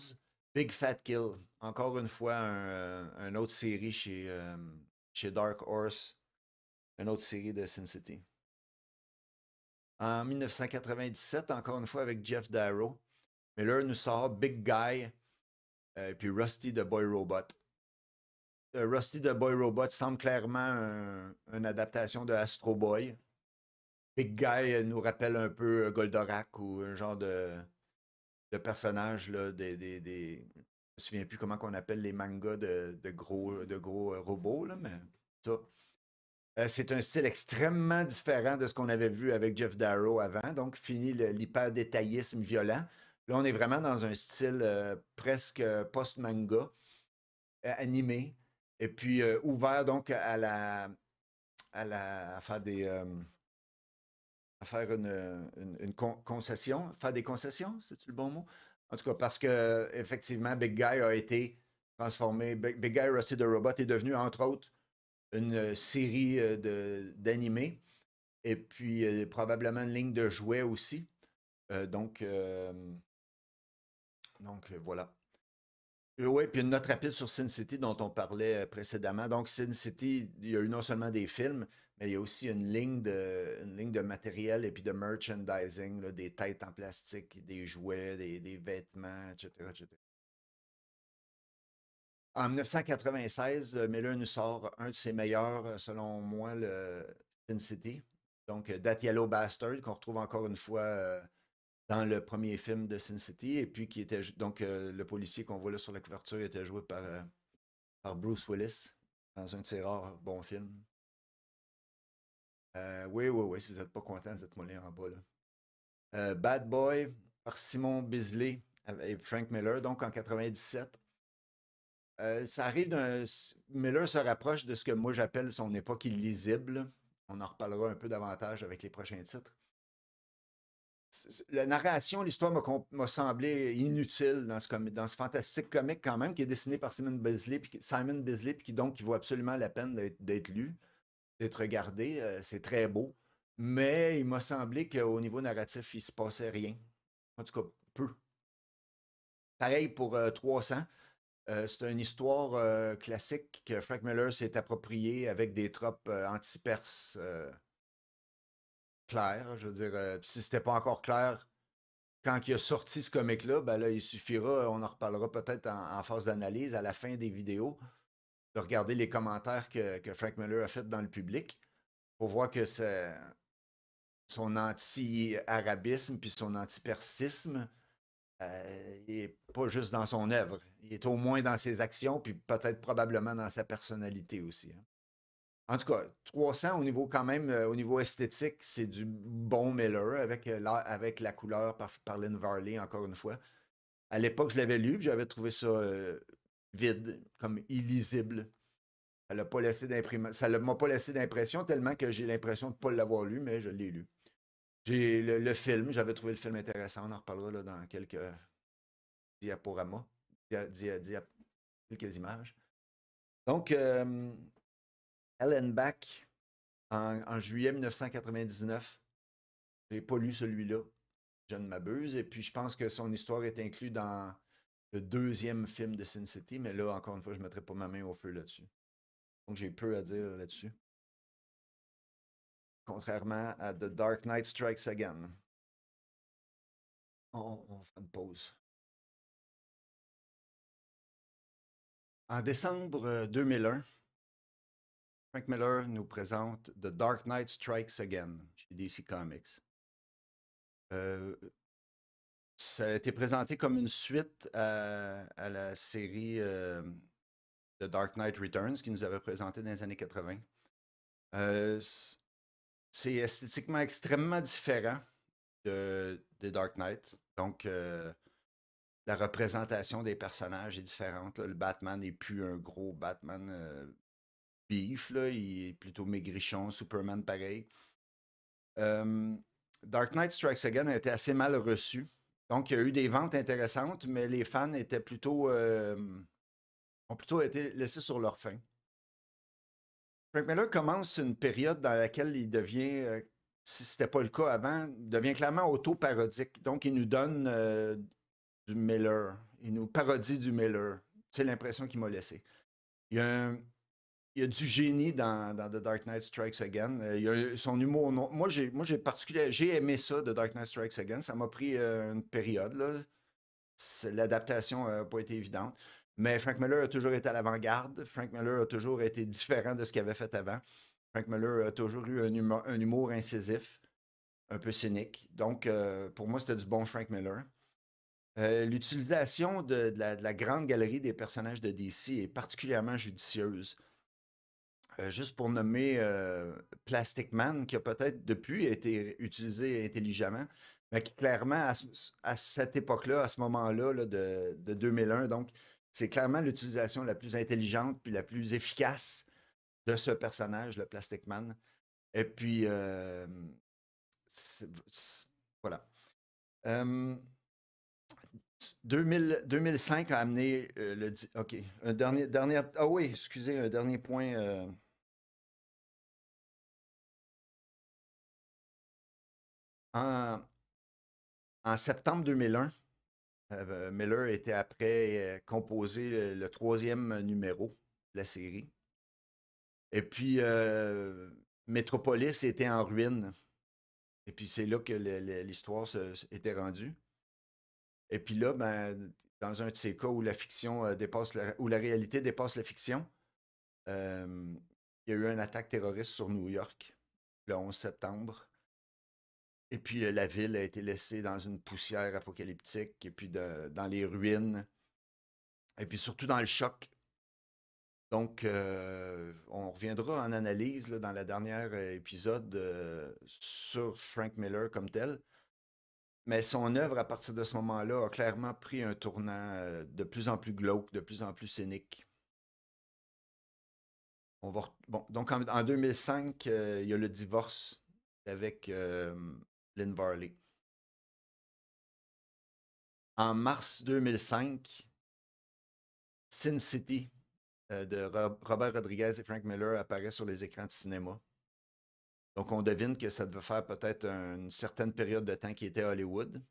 Big Fat Kill. Encore une fois, un, euh, autre série chez, euh, chez Dark Horse. Une autre série de Sin City. En 1997, encore une fois avec Jeff Darrow. Mais là, nous sort Big Guy et euh, puis Rusty the Boy Robot. Rusty the Boy Robot semble clairement une adaptation de Astro Boy. Big Guy nous rappelle un peu Goldorak ou un genre de, le personnages, là, des, des, des... je me souviens plus comment qu'on appelle les mangas de, gros, de gros euh, robots, là, mais ça. Euh, c'est un style extrêmement différent de ce qu'on avait vu avec Jeff Darrow avant, donc fini l'hyper-détaillisme violent. Là, on est vraiment dans un style euh, presque post-manga, animé, et puis ouvert donc à la, à la à faire des faire une, concession, faire des concessions, cest le bon mot? En tout cas, parce que effectivement, Big Guy a été transformé. Big, Guy Rusty the Robot est devenu, entre autres, une euh, série euh, d'animés et puis euh, probablement une ligne de jouets aussi. donc, donc voilà. Oui, puis une note rapide sur Sin City dont on parlait précédemment. Donc, Sin City, il y a eu non seulement des films, mais il y a aussi une ligne de, ligne de matériel et puis de merchandising, des têtes en plastique, des jouets, des, vêtements, etc., etc. En 1996, euh, Miller nous sort un de ses meilleurs, euh, selon moi, le Sin City. Donc, euh, That Yellow Bastard, qu'on retrouve encore une fois dans le premier film de Sin City, et puis qui était donc le policier qu'on voit là sur la couverture était joué par, par Bruce Willis dans un de ses rares bons films. Euh, oui, oui, oui. Si vous n'êtes pas content, vous êtes mon en bas. Là. Euh, Bad Boy par Simon Bisley et Frank Miller, donc en 97. Euh, ça arrive d'un. Miller se rapproche de ce que moi j'appelle son époque illisible. On en reparlera un peu davantage avec les prochains titres. La narration, l'histoire m'a semblé inutile dans ce, fantastique comique quand même, qui est dessiné par Simon Bisley, puis, Simon Bisley, qui donc qui vaut absolument la peine d'être lu regardé. Euh, c'est très beau. Mais il m'a semblé qu'au niveau narratif, il se passait rien. En tout cas, peu. Pareil pour 300. Euh, euh, c'est une histoire classique que Frank Miller s'est appropriée avec des tropes anti perse claires. Je veux dire, si c'était pas encore clair quand il a sorti ce comic-là, ben là, il suffira, on en reparlera peut-être en, en phase d'analyse à la fin des vidéos de regarder les commentaires que, Frank Miller a fait dans le public pour voir que son anti-arabisme puis son anti-persisme n'est euh, pas juste dans son œuvre. Il est au moins dans ses actions puis peut-être probablement dans sa personnalité aussi. Hein. En tout cas, 300 au niveau quand même, euh, au niveau esthétique, c'est du bon Miller euh, avec, la, couleur par, par Lynn Varley, encore une fois. À l'époque, je l'avais lu, j'avais trouvé ça vide, comme illisible. Ça ne m'a pas laissé d'impression tellement que j'ai l'impression de ne pas l'avoir lu, mais je l'ai lu. J'ai le, film, j'avais trouvé le film intéressant, on en reparlera là, dans quelques diaporamas, quelques images. Donc, Alan euh, Ellen Bach, en, juillet 1999, j'ai pas lu celui-là, je ne m'abuse, et puis je pense que son histoire est inclue dans le deuxième film de Sin City, mais là, encore une fois, je ne mettrai pas ma main au feu là-dessus. Donc, j'ai peu à dire là-dessus. Contrairement à The Dark Knight Strikes Again. On, une pause. En décembre 2001, euh, Frank Miller nous présente The Dark Knight Strikes Again chez DC Comics. Euh, ça a été présenté comme une suite à, la série de euh, Dark Knight Returns qui nous avait présenté dans les années 80. Euh, c'est esthétiquement extrêmement différent de, Dark Knight. Donc, euh, la représentation des personnages est différente. Le Batman n'est plus un gros Batman beef. Il est plutôt maigrichon. Superman, pareil. Dark Knight Strikes Again a été assez mal reçu donc, il y a eu des ventes intéressantes, mais les fans étaient plutôt. Euh, ont plutôt été laissés sur leur faim. Frank Miller commence une période dans laquelle il devient, euh, si ce n'était pas le cas avant, devient clairement auto-parodique. Donc, il nous donne euh, du Miller. Il nous parodie du Miller. C'est l'impression qu'il m'a laissé. Il y a un, il y a du génie dans, The Dark Knight Strikes Again. Euh, il y a son humour. moi, j'ai, moi, j'ai aimé ça, The Dark Knight Strikes Again. Ça m'a pris euh, une période. Là. l'adaptation n'a pas été évidente. Mais Frank Miller a toujours été à l'avant-garde. Frank Miller a toujours été différent de ce qu'il avait fait avant. Frank Miller a toujours eu un humour, incisif, un peu cynique. Donc, euh, pour moi, c'était du bon Frank Miller. l'utilisation de, la, grande galerie des personnages de DC est particulièrement judicieuse. Euh, juste pour nommer euh, Plastic Man, qui a peut-être depuis été utilisé intelligemment, mais qui clairement, à, cette époque-là, à ce moment-là de, 2001, donc, c'est clairement l'utilisation la plus intelligente puis la plus efficace de ce personnage, le Plastic Man. Et puis, euh, voilà. 2005 a amené le. OK. Un dernier, dernier. Ah oui, excusez, un dernier point. en, septembre 2001, euh, Miller était après euh, composé le, troisième numéro de la série. Et puis, Métropolis euh, Metropolis était en ruine. Et puis, c'est là que l'histoire était rendue. Et puis là, ben, dans un de ces cas où la fiction dépasse où la réalité dépasse la fiction, il y a eu une attaque terroriste sur New York le 11 septembre. Et puis, euh, la ville a été laissée dans une poussière apocalyptique, et puis dans les ruines, et puis surtout dans le choc. Donc, euh, on reviendra en analyse dans le dernier euh, épisode sur Frank Miller comme tel. Mais son œuvre, à partir de ce moment-là, a clairement pris un tournant de plus en plus glauque, de plus en plus cynique donc, en, 2005, il y a le divorce avec Lynn Varley. En mars 2005, Sin City euh, de Robert Rodriguez et Frank Miller apparaît sur les écrans de cinéma. Donc, on devine que ça devait faire peut-être une certaine période de temps qui était Hollywood.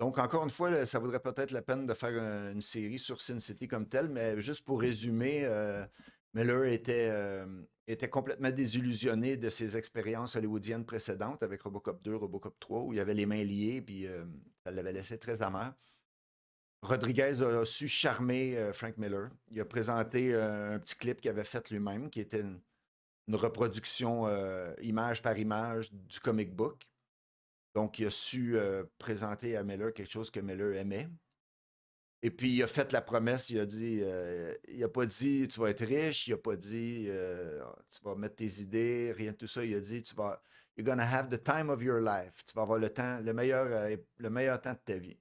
Donc, encore une fois, ça vaudrait peut-être la peine de faire euh, une série sur Sin City comme telle, mais juste pour résumer, euh, Miller euh, était, complètement désillusionné de ses expériences hollywoodiennes précédentes avec Robocop 2, Robocop 3, où il avait les mains liées, puis euh, ça l'avait laissé très amer. Rodriguez a su charmer euh, Frank Miller. Il a présenté un petit clip qu'il avait fait lui-même, qui était une reproduction image par image du comic book. Donc, il a su présenter à Miller quelque chose que Miller aimait, et puis, il a fait la promesse, il a dit, euh, il a pas dit tu vas être riche, il a pas dit euh, tu vas mettre tes idées, rien de tout ça. Il a dit tu vas, you're gonna have the time of your life. Tu vas avoir le le meilleur, euh, le meilleur temps de ta vie.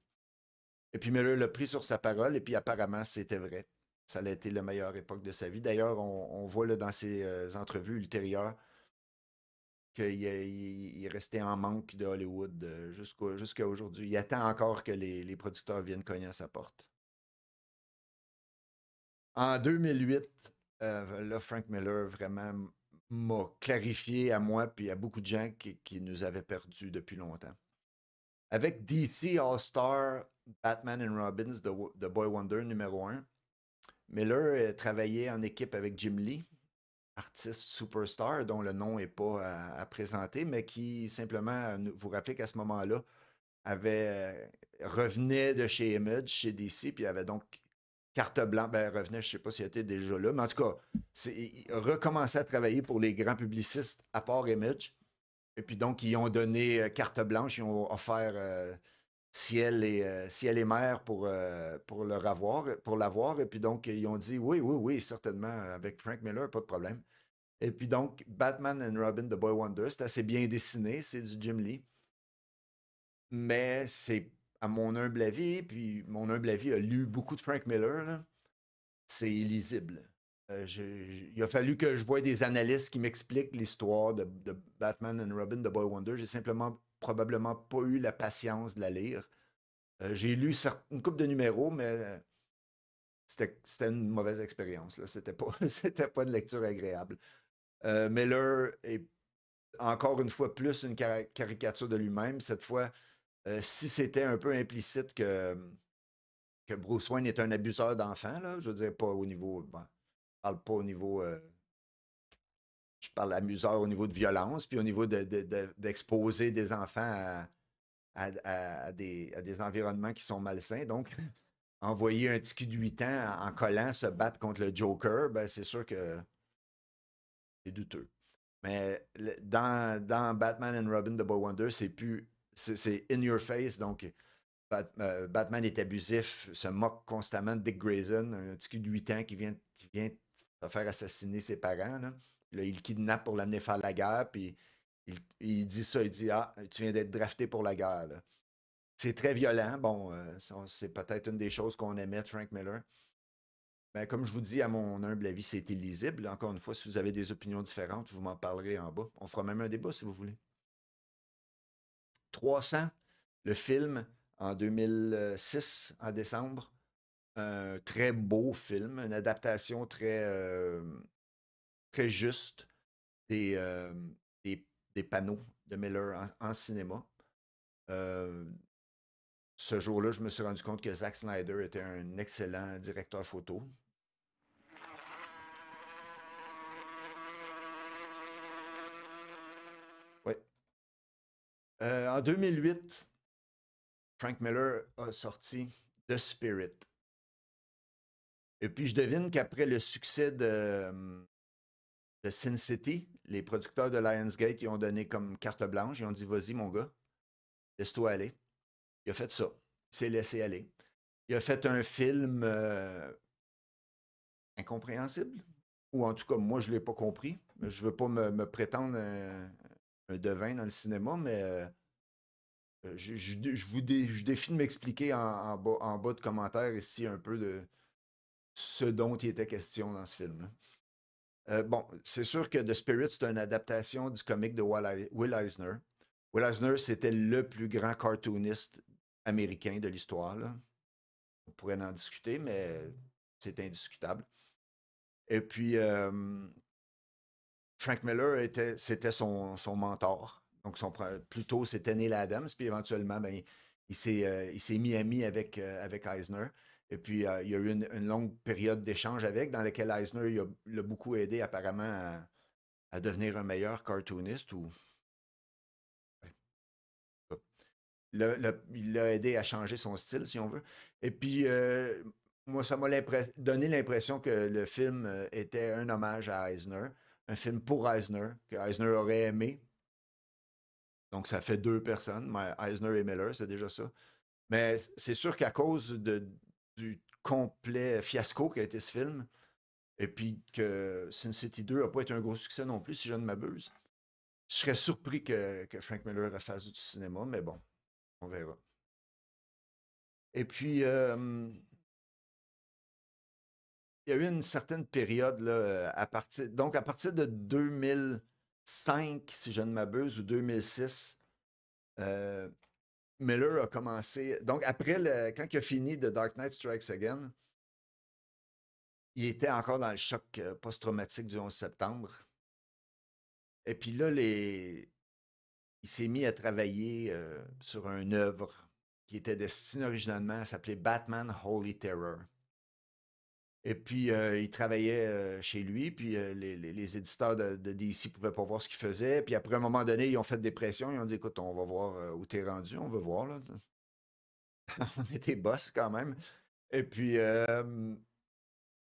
Et puis Miller l'a pris sur sa parole, et puis apparemment, c'était vrai. Ça a été la meilleure époque de sa vie. D'ailleurs, on, voit le dans ses entrevues ultérieures qu'il il restait en manque de Hollywood euh, jusqu'à aujourd'hui. Il attend encore que les, producteurs viennent cogner à sa porte. En 2008, euh, là, Frank Miller vraiment m'a clarifié à moi puis à beaucoup de gens qui, nous avaient perdus depuis longtemps. Avec DC All-Star, Batman and Robbins, de The Boy Wonder numéro 1, Miller euh, travaillait en équipe avec Jim Lee, artiste superstar dont le nom n'est pas à, présenter, mais qui simplement, vous rappelez qu'à ce moment-là, avait euh, revenait de chez Image, chez DC, puis avait donc carte blanche, ben, revenait, je ne sais pas s'il était déjà là, mais en tout cas, il recommençait à travailler pour les grands publicistes à part Image. Et puis donc, ils ont donné euh, carte blanche, ils ont offert euh, euh, si elle est, mère pour, euh, pour l'avoir. Et puis donc, ils ont dit oui, oui, oui, certainement, avec Frank Miller, pas de problème. Et puis donc, Batman and Robin The Boy Wonder, c'est assez bien dessiné, c'est du Jim Lee. Mais c'est, à mon humble avis, puis mon humble avis a lu beaucoup de Frank Miller, c'est illisible. Euh, il a fallu que je voie des analystes qui m'expliquent l'histoire de, Batman and Robin de Boy Wonder. J'ai simplement probablement pas eu la patience de la lire. Euh, j'ai lu une coupe de numéros, mais euh, c'était une mauvaise expérience. C'était pas, pas une lecture agréable. Miller est encore une fois plus une caricature de lui-même. Cette fois, si c'était un peu implicite que, que Bruce Wayne est un abuseur d'enfants, je veux dire, pas au niveau parle pas au niveau. Euh, je parle amuseur au niveau de violence, puis au niveau d'exposer de, des enfants à, des, environnements qui sont malsains. Donc, envoyer un petit de 8 ans en, collant se battre contre le Joker, ben, c'est sûr que c'est douteux. Mais dans, dans, Batman and Robin de Boy Wonder, c'est plus. C'est in your face, donc euh, Batman est abusif, se moque constamment de Dick Grayson, un petit de 8 ans qui vient, qui vient va faire assassiner ses parents. il le kidnappe pour l'amener faire la guerre, il, dit ça, il dit Ah, tu viens d'être drafté pour la guerre. C'est très violent. Bon, euh, c'est peut-être une des choses qu'on aimait Frank Miller. Mais ben, comme je vous dis, à mon humble avis, c'est illisible. Encore une fois, si vous avez des opinions différentes, vous m'en parlerez en bas. On fera même un débat si vous voulez. 300, le film en 2006, en décembre un très beau film, une adaptation très, euh, très juste euh, des, panneaux de Miller en, cinéma. Euh, ce jour-là, je me suis rendu compte que Zack Snyder était un excellent directeur photo. Ouais. en 2008, Frank Miller a sorti The Spirit, et puis je devine qu'après le succès de, Sin City, les producteurs de Lionsgate, ils ont donné comme carte blanche, ils ont dit Vas-y, mon gars, laisse-toi aller. Il a fait ça. Il s'est laissé aller. Il a fait un film incompréhensible. Ou en tout cas, moi, je ne l'ai pas compris. Je ne veux pas me, prétendre un, devin dans le cinéma, mais je, vous défie de m'expliquer en, bas, en bas de commentaire ici un peu de ce dont il était question dans ce film. Euh, bon, c'est sûr que The Spirit, c'est une adaptation du comic de Will Eisner. Will Eisner, c'était le plus grand cartooniste américain de l'histoire. On pourrait en discuter, mais c'est indiscutable. Et puis, Frank Miller, était, c'était son, mentor. Donc, son, plutôt, c'était Neil Adams, puis éventuellement, ben, euh, il, s'est, mis ami avec, euh, avec Eisner. Et puis, euh, il y a eu une, longue période d'échange avec, dans laquelle Eisner l'a beaucoup aidé apparemment à, devenir un meilleur cartooniste. Ou... il l'a aidé à changer son style, si on veut. Et puis, euh, moi, ça m'a donné l'impression que le film euh, était un hommage à Eisner, un film pour Eisner, que Eisner aurait aimé. Donc, ça fait deux personnes, Eisner et Miller, c'est déjà ça. Mais c'est sûr qu'à cause de, du complet fiasco qui a été ce film. Et puis que Sin City 2 n'a pas été un gros succès non plus, si je ne m'abuse. Je serais surpris que, que Frank Miller refasse du cinéma, mais bon, on verra. Et puis, il y a eu une certaine période, là, à partir, donc à partir de 2005, si je ne m'abuse, ou 2006, euh, Miller a commencé. Donc, après, le, quand il a fini The Dark Knight Strikes Again, il était encore dans le choc euh, post-traumatique du 11 septembre. Et puis là, il s'est mis à travailler euh, sur une œuvre qui était destinée originalement à s'appeler Batman Holy Terror. Et puis, euh, il travaillait euh, chez lui, puis euh, les, éditeurs de, DC ne pouvaient pas voir ce qu'il faisait. Puis après, un moment donné, ils ont fait des pressions, ils ont dit écoute, on va voir où tu es rendu, on veut voir. Là. on était boss quand même. Et puis,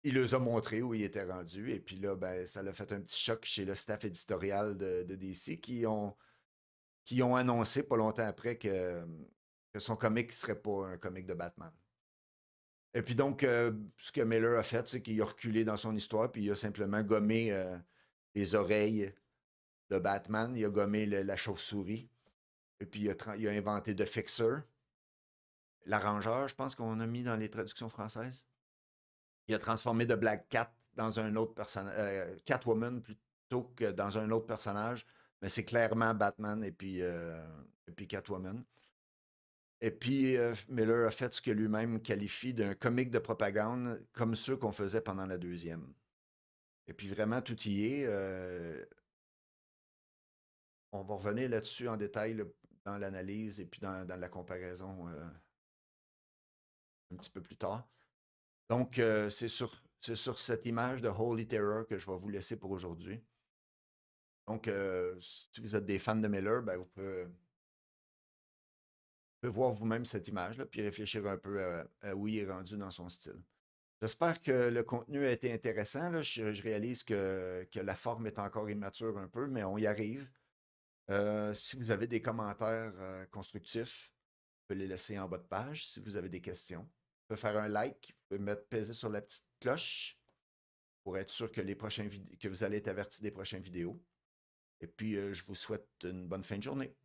il les a montré où il était rendu. Et puis là, ben, ça l'a fait un petit choc chez le staff éditorial de, DC qui ont, qui ont annoncé pas longtemps après que, que son comic ne serait pas un comic de Batman. Et puis donc, euh, ce que Miller a fait, c'est qu'il a reculé dans son histoire, puis il a simplement gommé euh, les oreilles de Batman, il a gommé la chauve-souris, et puis il a, inventé The Fixer, l'arrangeur, je pense qu'on a mis dans les traductions françaises. Il a transformé The Black Cat dans un autre personnage, euh, Catwoman plutôt que dans un autre personnage, mais c'est clairement Batman et et puis Catwoman. Et puis, euh, Miller a fait ce que lui-même qualifie d'un comique de propagande comme ceux qu'on faisait pendant la deuxième. Et puis, vraiment, tout y est. Euh, on va revenir là-dessus en détail dans l'analyse et puis dans, la comparaison euh, un petit peu plus tard. Donc, c'est sur, sur cette image de Holy Terror que je vais vous laisser pour aujourd'hui. Donc, si vous êtes des fans de Miller, ben, vous pouvez pouvez voir vous-même cette image-là, puis réfléchir un peu à, où il est rendu dans son style. J'espère que le contenu a été intéressant. Je, réalise que, la forme est encore immature un peu, mais on y arrive. Euh, si vous avez des commentaires euh, constructifs, vous pouvez les laisser en bas de page. Si vous avez des questions, vous pouvez faire un like, vous pouvez mettre peser sur la petite cloche pour être sûr que, les prochains que vous allez être averti des prochaines vidéos. Et puis, euh, je vous souhaite une bonne fin de journée.